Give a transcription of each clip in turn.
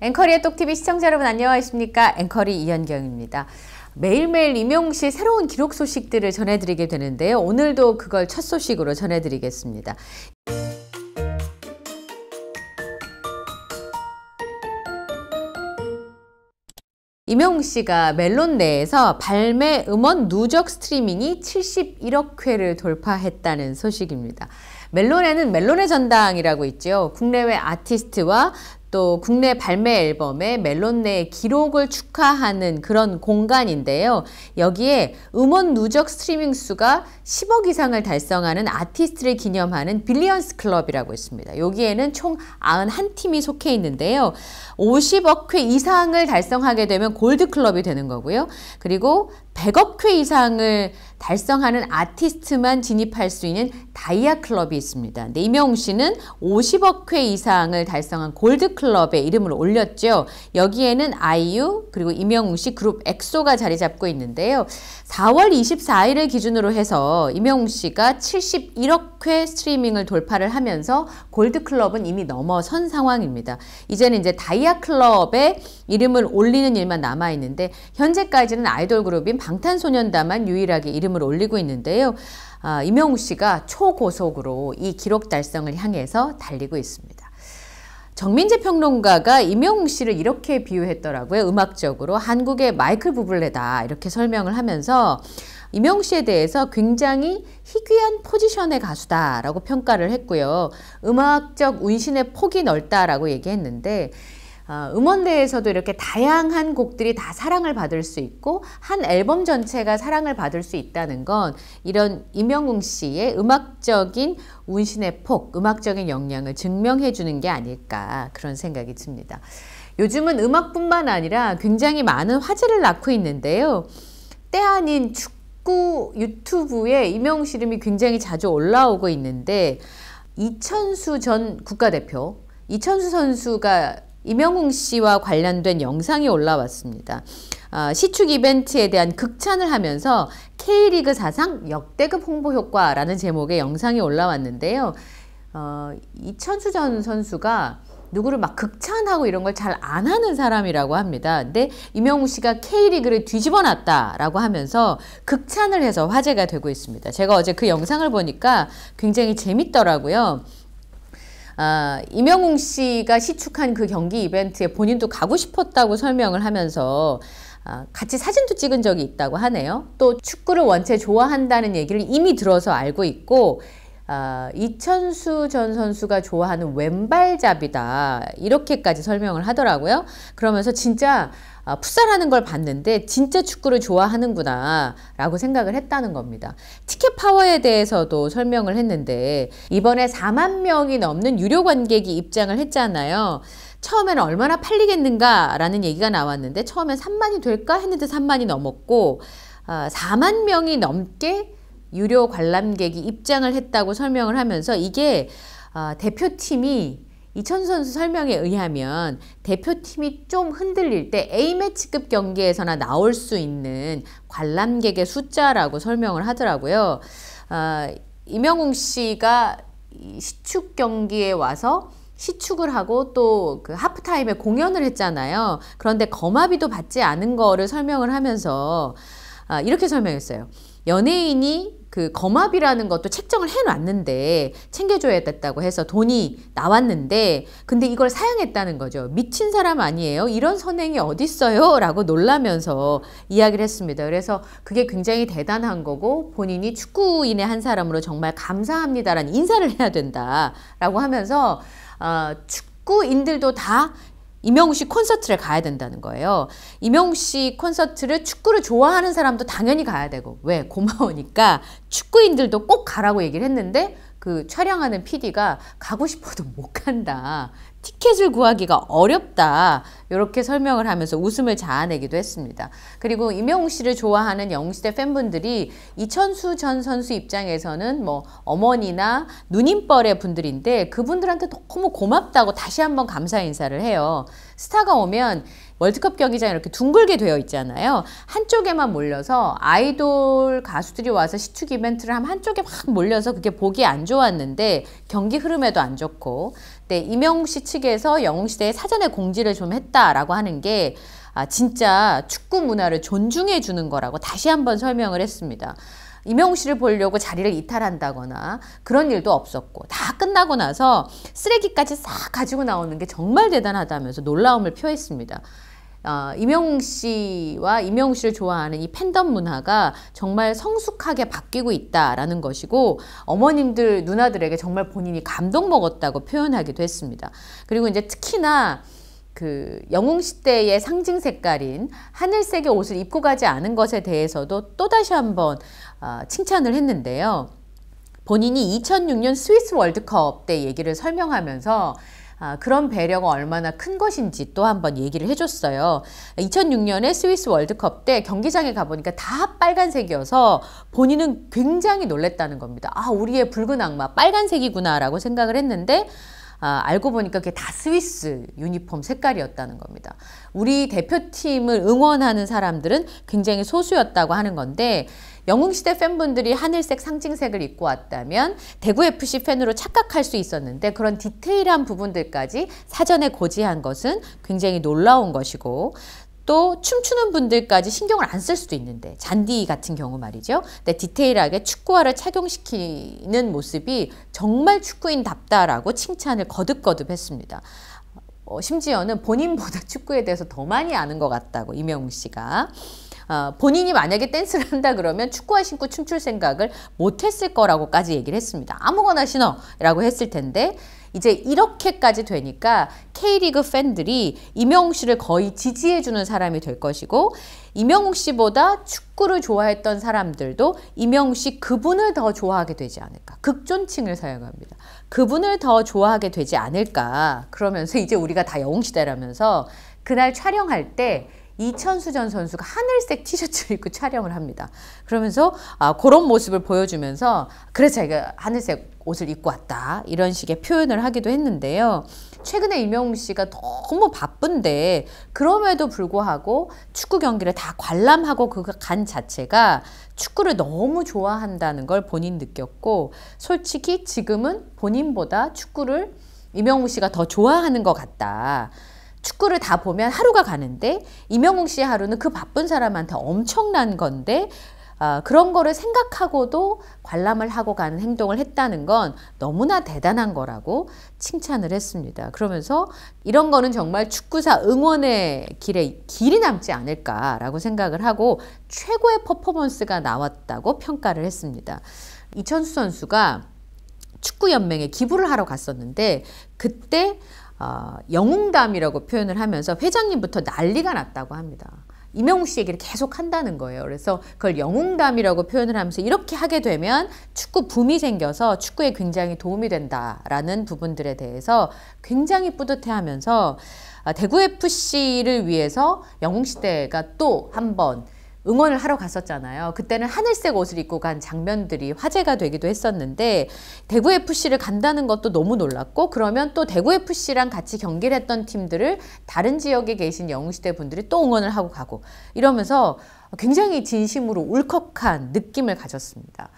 앵커리의 똑TV 시청자 여러분 안녕하십니까. 앵커리 이현경입니다. 매일매일 임용시 새로운 기록 소식들을 전해드리게 되는데요. 오늘도 그걸 첫 소식으로 전해드리겠습니다. 임영웅 씨가 멜론 내에서 발매 음원 누적 스트리밍이 71억 회를 돌파했다는 소식입니다. 멜론에는 멜론의 전당이라고 있죠. 국내외 아티스트와 또 국내 발매 앨범의 멜론내 기록을 축하하는 그런 공간인데요. 여기에 음원 누적 스트리밍 수가 10억 이상을 달성하는 아티스트를 기념하는 빌리언스 클럽이라고 있습니다. 여기에는 총 91팀이 속해 있는데요. 50억 회 이상을 달성하게 되면 골드 클럽이 되는 거고요. 그리고 100억 회 이상을 달성하는 아티스트만 진입할 수 있는 다이아 클럽이 있습니다. 이명웅 씨는 50억 회 이상을 달성한 골드 클럽에 이름을 올렸죠. 여기에는 아이유 그리고 이명웅 씨 그룹 엑소가 자리 잡고 있는데요. 4월 24일을 기준으로 해서 이명웅 씨가 71억 회 스트리밍을 돌파를 하면서 골드 클럽은 이미 넘어선 상황입니다. 이제는 이제 다이아 클럽에 이름을 올리는 일만 남아 있는데 현재까지는 아이돌 그룹인 방탄소년단만 유일하게 이름을 올리고 있는데요. 아, 이명우 씨가 초고속으로 이 기록 달성을 향해서 달리고 있습니다. 정민재 평론가가 이명웅 씨를 이렇게 비유했더라고요. 음악적으로 한국의 마이클 부블레다 이렇게 설명을 하면서 이명웅 씨에 대해서 굉장히 희귀한 포지션의 가수다라고 평가를 했고요. 음악적 운신의 폭이 넓다라고 얘기했는데 어, 음원대에서도 이렇게 다양한 곡들이 다 사랑을 받을 수 있고 한 앨범 전체가 사랑을 받을 수 있다는 건 이런 임영웅 씨의 음악적인 운신의 폭, 음악적인 역량을 증명해 주는 게 아닐까 그런 생각이 듭니다. 요즘은 음악뿐만 아니라 굉장히 많은 화제를 낳고 있는데요. 때 아닌 축구 유튜브에 임영웅 씨 이름이 굉장히 자주 올라오고 있는데 이천수 전 국가대표 이천수 선수가 이명웅 씨와 관련된 영상이 올라왔습니다. 아, 시축 이벤트에 대한 극찬을 하면서 K리그 사상 역대급 홍보 효과라는 제목의 영상이 올라왔는데요. 어, 이천수 전 선수가 누구를 막 극찬하고 이런 걸 잘 안 하는 사람이라고 합니다. 근데 이명우 씨가 K리그를 뒤집어 놨다라고 하면서 극찬을 해서 화제가 되고 있습니다. 제가 어제 그 영상을 보니까 굉장히 재밌더라고요. 아, 이명웅 씨가 시축한 그 경기 이벤트에 본인도 가고 싶었다고 설명을 하면서 아, 같이 사진도 찍은 적이 있다고 하네요. 또 축구를 원체 좋아한다는 얘기를 이미 들어서 알고 있고 아, 이천수 전 선수가 좋아하는 왼발잡이다 이렇게까지 설명을 하더라고요. 그러면서 진짜 아, 풋살하는 걸 봤는데 진짜 축구를 좋아하는구나 라고 생각을 했다는 겁니다. 티켓 파워에 대해서도 설명을 했는데 이번에 4만 명이 넘는 유료 관객이 입장을 했잖아요. 처음에는 얼마나 팔리겠는가 라는 얘기가 나왔는데 처음엔 3만이 될까 했는데 3만이 넘었고 아, 4만 명이 넘게 유료 관람객이 입장을 했다고 설명을 하면서 이게 아, 대표팀이 이천수 선수 설명에 의하면 대표팀이 좀 흔들릴 때 A매치급 경기에서나 나올 수 있는 관람객의 숫자라고 설명을 하더라고요. 어, 이명웅 씨가 시축 경기에 와서 시축을 하고 또 그 하프타임에 공연을 했잖아요. 그런데 거마비도 받지 않은 거를 설명을 하면서 아, 이렇게 설명했어요. 연예인이 그 검압이라는 것도 책정을 해놨는데 챙겨줘야 됐다고 해서 돈이 나왔는데 근데 이걸 사양했다는 거죠. 미친 사람 아니에요? 이런 선행이 어딨어요? 라고 놀라면서 이야기를 했습니다. 그래서 그게 굉장히 대단한 거고 본인이 축구인의 한 사람으로 정말 감사합니다라는 인사를 해야 된다라고 하면서 어, 축구인들도 다 이명우 씨 콘서트를 가야 된다는 거예요. 이명우 씨 콘서트를 축구를 좋아하는 사람도 당연히 가야 되고 왜 고마우니까 축구인들도 꼭 가라고 얘기를 했는데 그 촬영하는 PD가 가고 싶어도 못 간다. 티켓을 구하기가 어렵다 이렇게 설명을 하면서 웃음을 자아내기도 했습니다. 그리고 임영웅 씨를 좋아하는 영웅시대 팬분들이 이천수 전 선수 입장에서는 뭐 어머니나 누님뻘의 분들인데 그분들한테 너무 고맙다고 다시 한번 감사 인사를 해요. 스타가 오면 월드컵 경기장 이렇게 둥글게 되어 있잖아요. 한쪽에만 몰려서 아이돌 가수들이 와서 시축 이벤트를 하면 한쪽에 확 몰려서 그게 보기 안 좋았는데 경기 흐름에도 안 좋고 네, 이명웅 씨 측에서 영웅 시대에 사전에 공지를 좀 했다라고 하는 게 아, 진짜 축구 문화를 존중해 주는 거라고 다시 한번 설명을 했습니다. 이명웅 씨를 보려고 자리를 이탈한다거나 그런 일도 없었고 다 끝나고 나서 쓰레기까지 싹 가지고 나오는 게 정말 대단하다면서 놀라움을 표했습니다. 어, 이명웅 씨와 이명웅 씨를 좋아하는 이 팬덤 문화가 정말 성숙하게 바뀌고 있다라는 것이고 어머님들 누나들에게 정말 본인이 감동 먹었다고 표현하기도 했습니다. 그리고 이제 특히나 그 영웅 시대의 상징 색깔인 하늘색의 옷을 입고 가지 않은 것에 대해서도 또 다시 한번 아, 칭찬을 했는데요. 본인이 2006년 스위스 월드컵 때 얘기를 설명하면서 아, 그런 배려가 얼마나 큰 것인지 또 한번 얘기를 해줬어요. 2006년에 스위스 월드컵 때 경기장에 가보니까 다 빨간색이어서 본인은 굉장히 놀랬다는 겁니다. 아, 우리의 붉은 악마 빨간색이구나라고 생각을 했는데 아, 알고 보니까 그게 다 스위스 유니폼 색깔이었다는 겁니다. 우리 대표팀을 응원하는 사람들은 굉장히 소수였다고 하는 건데 영웅시대 팬분들이 하늘색 상징색을 입고 왔다면 대구FC 팬으로 착각할 수 있었는데 그런 디테일한 부분들까지 사전에 고지한 것은 굉장히 놀라운 것이고 또 춤추는 분들까지 신경을 안 쓸 수도 있는데 잔디 같은 경우 말이죠. 근데 디테일하게 축구화를 착용시키는 모습이 정말 축구인답다라고 칭찬을 거듭거듭 했습니다. 어, 심지어는 본인보다 축구에 대해서 더 많이 아는 것 같다고 이명웅 씨가 어, 본인이 만약에 댄스를 한다 그러면 축구화 신고 춤출 생각을 못했을 거라고까지 얘기를 했습니다. 아무거나 신어라고 했을 텐데 이제 이렇게까지 되니까 K리그 팬들이 이명웅 씨를 거의 지지해주는 사람이 될 것이고 이명웅 씨보다 축구를 좋아했던 사람들도 이명웅 씨 그분을 더 좋아하게 되지 않을까. 극존칭을 사용합니다. 그분을 더 좋아하게 되지 않을까. 그러면서 이제 우리가 다 영웅시대라면서 그날 촬영할 때 이천수 전 선수가 하늘색 티셔츠를 입고 촬영을 합니다. 그러면서 아, 그런 모습을 보여주면서 그래서 자가 하늘색 옷을 입고 왔다 이런 식의 표현을 하기도 했는데요. 최근에 이명웅 씨가 너무 바쁜데 그럼에도 불구하고 축구 경기를 다 관람하고 그 간 자체가 축구를 너무 좋아한다는 걸 본인 느꼈고 솔직히 지금은 본인보다 축구를 이명웅 씨가 더 좋아하는 것 같다. 축구를 다 보면 하루가 가는데 이명웅 씨의 하루는 그 바쁜 사람한테 엄청난 건데 어, 그런 거를 생각하고도 관람을 하고 가는 행동을 했다는 건 너무나 대단한 거라고 칭찬을 했습니다. 그러면서 이런 거는 정말 축구사 응원의 길에 길이 남지 않을까라고 생각을 하고 최고의 퍼포먼스가 나왔다고 평가를 했습니다. 이천수 선수가 축구연맹에 기부를 하러 갔었는데 그때 어, 영웅담이라고 표현을 하면서 회장님부터 난리가 났다고 합니다. 이명웅 씨 얘기를 계속 한다는 거예요. 그래서 그걸 영웅담이라고 표현을 하면서 이렇게 하게 되면 축구 붐이 생겨서 축구에 굉장히 도움이 된다라는 부분들에 대해서 굉장히 뿌듯해하면서 어, 대구 FC를 위해서 영웅 시대가 또 한번 응원을 하러 갔었잖아요. 그때는 하늘색 옷을 입고 간 장면들이 화제가 되기도 했었는데 대구 FC를 간다는 것도 너무 놀랐고 그러면 또 대구 FC랑 같이 경기를 했던 팀들을 다른 지역에 계신 영웅시대 분들이 또 응원을 하고 가고 이러면서 굉장히 진심으로 울컥한 느낌을 가졌습니다.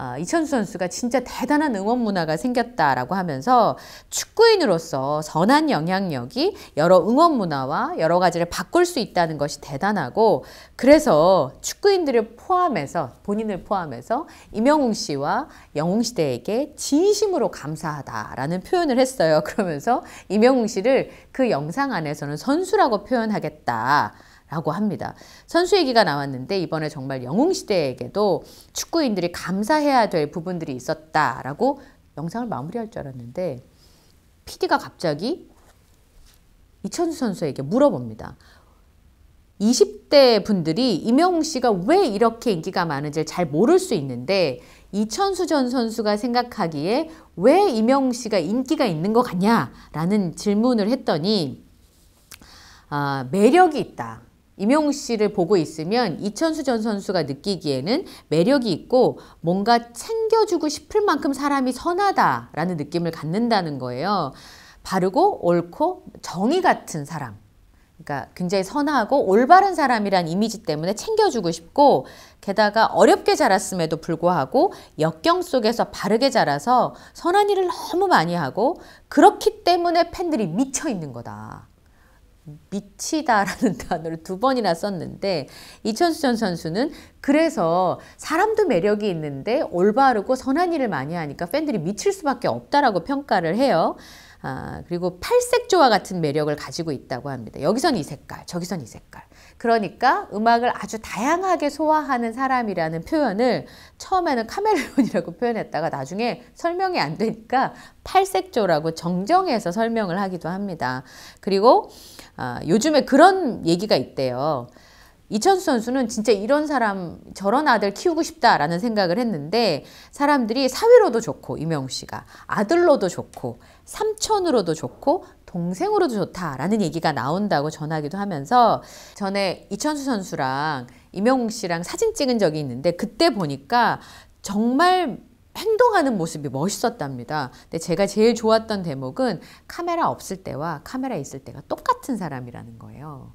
아, 이천수 선수가 진짜 대단한 응원 문화가 생겼다라고 하면서 축구인으로서 선한 영향력이 여러 응원 문화와 여러 가지를 바꿀 수 있다는 것이 대단하고 그래서 축구인들을 포함해서 본인을 포함해서 이명웅 씨와 영웅 시대에게 진심으로 감사하다라는 표현을 했어요. 그러면서 이명웅 씨를 그 영상 안에서는 선수라고 표현하겠다. 라고 합니다. 선수 얘기가 나왔는데 이번에 정말 영웅시대에게도 축구인들이 감사해야 될 부분들이 있었다라고 영상을 마무리할 줄 알았는데 PD가 갑자기 이천수 선수에게 물어봅니다. 20대 분들이 임영웅 씨가 왜 이렇게 인기가 많은지잘 모를 수 있는데 이천수 전 선수가 생각하기에 왜 임영웅 씨가 인기가 있는 것 같냐라는 질문을 했더니 아, 매력이 있다. 임용 씨를 보고 있으면 이천수 전 선수가 느끼기에는 매력이 있고 뭔가 챙겨주고 싶을 만큼 사람이 선하다라는 느낌을 갖는다는 거예요. 바르고 옳고 정의 같은 사람. 그러니까 굉장히 선하고 올바른 사람이란 이미지 때문에 챙겨주고 싶고 게다가 어렵게 자랐음에도 불구하고 역경 속에서 바르게 자라서 선한 일을 너무 많이 하고 그렇기 때문에 팬들이 미쳐 있는 거다. 미치다라는 단어를 두 번이나 썼는데 이천수전 선수는 그래서 사람도 매력이 있는데 올바르고 선한 일을 많이 하니까 팬들이 미칠 수밖에 없다라고 평가를 해요. 아, 그리고 팔색조와 같은 매력을 가지고 있다고 합니다. 여기선 이 색깔, 저기선 이 색깔. 그러니까 음악을 아주 다양하게 소화하는 사람이라는 표현을 처음에는 카멜레이라고 표현했다가 나중에 설명이 안 되니까 팔색조라고 정정해서 설명을 하기도 합니다. 그리고 아, 요즘에 그런 얘기가 있대요. 이천수 선수는 진짜 이런 사람 저런 아들 키우고 싶다라는 생각을 했는데 사람들이 사위로도 좋고 이명우 씨가 아들로도 좋고 삼촌으로도 좋고 동생으로도 좋다라는 얘기가 나온다고 전하기도 하면서 전에 이천수 선수랑 이명웅 씨랑 사진 찍은 적이 있는데 그때 보니까 정말 행동하는 모습이 멋있었답니다. 근데 제가 제일 좋았던 대목은 카메라 없을 때와 카메라 있을 때가 똑같은 사람이라는 거예요.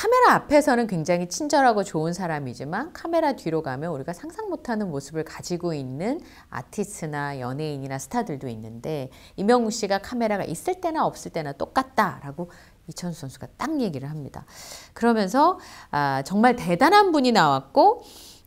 카메라 앞에서는 굉장히 친절하고 좋은 사람이지만 카메라 뒤로 가면 우리가 상상 못하는 모습을 가지고 있는 아티스트나 연예인이나 스타들도 있는데 이명웅 씨가 카메라가 있을 때나 없을 때나 똑같다라고 이천수 선수가 딱 얘기를 합니다. 그러면서 아, 정말 대단한 분이 나왔고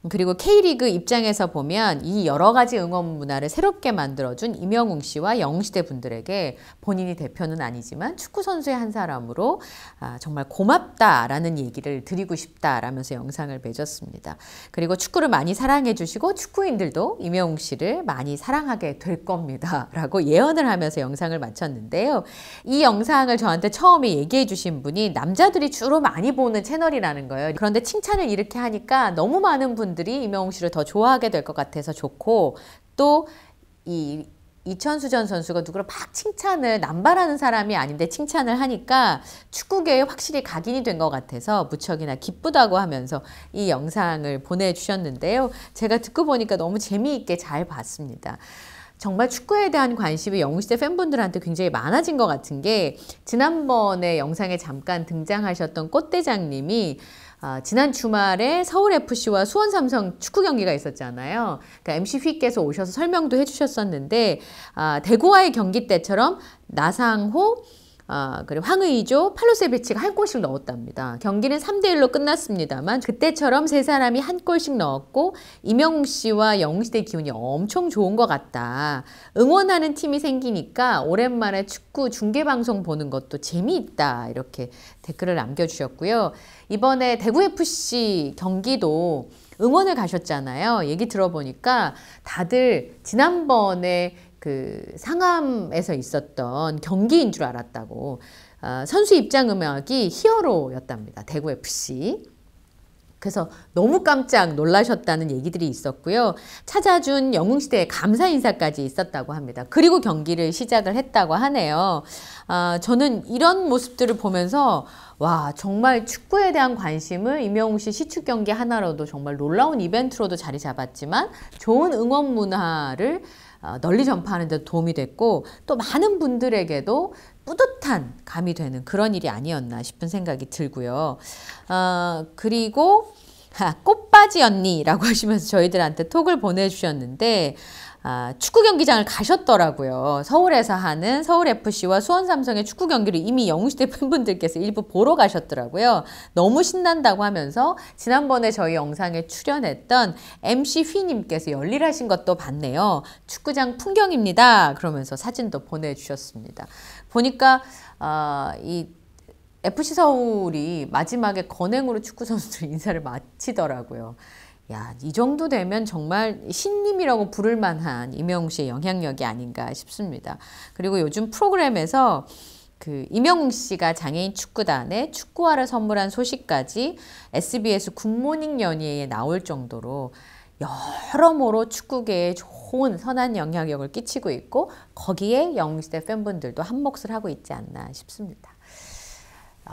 그리고 K리그 입장에서 보면 이 여러 가지 응원 문화를 새롭게 만들어준 이명웅 씨와 영시대 분들에게 본인이 대표는 아니지만 축구 선수의 한 사람으로 아, 정말 고맙다라는 얘기를 드리고 싶다라면서 영상을 맺었습니다. 그리고 축구를 많이 사랑해 주시고 축구인들도 이명웅 씨를 많이 사랑하게 될 겁니다. 라고 예언을 하면서 영상을 마쳤는데요. 이 영상을 저한테 처음에 얘기해 주신 분이 남자들이 주로 많이 보는 채널이라는 거예요. 그런데 칭찬을 이렇게 하니까 너무 많은 분 분들이 임영웅 씨를 더 좋아하게 될 것 같아서 좋고 또 이 이천수 전 선수가 누구를 막 칭찬을 남발하는 사람이 아닌데 칭찬을 하니까 축구계에 확실히 각인이 된 것 같아서 무척이나 기쁘다고 하면서 이 영상을 보내주셨는데요. 제가 듣고 보니까 너무 재미있게 잘 봤습니다. 정말 축구에 대한 관심이 영웅시대 팬분들한테 굉장히 많아진 것 같은 게 지난번에 영상에 잠깐 등장하셨던 꽃대장님이 어, 지난 주말에 서울FC와 수원삼성 축구 경기가 있었잖아요. 그러니까 MC 휘께서 오셔서 설명도 해주셨었는데 어, 대구와의 경기 때처럼 나상호 아, 그리고 황의조, 팔로세비치가 한 골씩 넣었답니다. 경기는 3대1로 끝났습니다만 그때처럼 세 사람이 한 골씩 넣었고 이명웅 씨와 영웅 씨의 기운이 엄청 좋은 것 같다. 응원하는 팀이 생기니까 오랜만에 축구 중계방송 보는 것도 재미있다. 이렇게 댓글을 남겨주셨고요. 이번에 대구FC 경기도 응원을 가셨잖아요. 얘기 들어보니까 다들 지난번에 그 상암에서 있었던 경기인 줄 알았다고 어, 선수 입장 음악이 히어로였답니다. 대구 FC. 그래서 너무 깜짝 놀라셨다는 얘기들이 있었고요. 찾아준 영웅시대의 감사 인사까지 있었다고 합니다. 그리고 경기를 시작을 했다고 하네요. 아, 저는 이런 모습들을 보면서 와 정말 축구에 대한 관심을 임영웅 씨 시축 경기 하나로도 정말 놀라운 이벤트로도 자리 잡았지만 좋은 응원 문화를 어, 널리 전파하는 데 도움이 됐고 또 많은 분들에게도 뿌듯한 감이 되는 그런 일이 아니었나 싶은 생각이 들고요. 어, 그리고 아, 꽃바지 언니라고 하시면서 저희들한테 톡을 보내주셨는데 아, 축구 경기장을 가셨더라고요. 서울에서 하는 서울 FC와 수원 삼성의 축구 경기를 이미 영웅시대 팬분들께서 일부 보러 가셨더라고요. 너무 신난다고 하면서 지난번에 저희 영상에 출연했던 MC 휘님께서 열일하신 것도 봤네요. 축구장 풍경입니다. 그러면서 사진도 보내주셨습니다. 보니까 아, 이 FC 서울이 마지막에 건행으로 축구 선수들 인사를 마치더라고요. 야, 이 정도 되면 정말 신님이라고 부를 만한 이명웅 씨의 영향력이 아닌가 싶습니다. 그리고 요즘 프로그램에서 그 이명웅 씨가 장애인 축구단에 축구화를 선물한 소식까지 SBS 굿모닝 연예에 나올 정도로 여러모로 축구계에 좋은 선한 영향력을 끼치고 있고 거기에 영웅시대 팬분들도 한몫을 하고 있지 않나 싶습니다.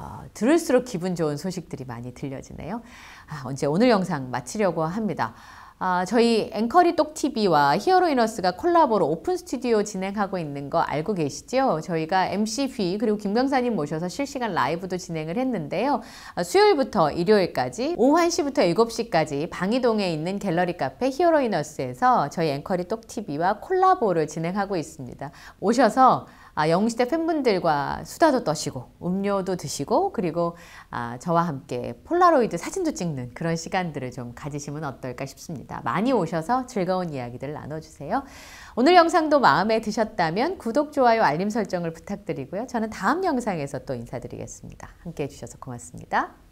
어, 들을수록 기분 좋은 소식들이 많이 들려지네요. 아, 언제 오늘 영상 마치려고 합니다. 아, 저희 앵커리 똑TV와 히어로이너스가 콜라보로 오픈 스튜디오 진행하고 있는 거 알고 계시죠? 저희가 MC 휘 그리고 김병사님 모셔서 실시간 라이브도 진행을 했는데요. 아, 수요일부터 일요일까지 오후 1시부터 7시까지 방이동에 있는 갤러리 카페 히어로이너스에서 저희 앵커리 똑TV와 콜라보를 진행하고 있습니다. 오셔서 아, 영웅시대 팬분들과 수다도 떠시고 음료도 드시고 그리고 아, 저와 함께 폴라로이드 사진도 찍는 그런 시간들을 좀 가지시면 어떨까 싶습니다. 많이 오셔서 즐거운 이야기들 나눠주세요. 오늘 영상도 마음에 드셨다면 구독, 좋아요, 알림 설정을 부탁드리고요. 저는 다음 영상에서 또 인사드리겠습니다. 함께 해주셔서 고맙습니다.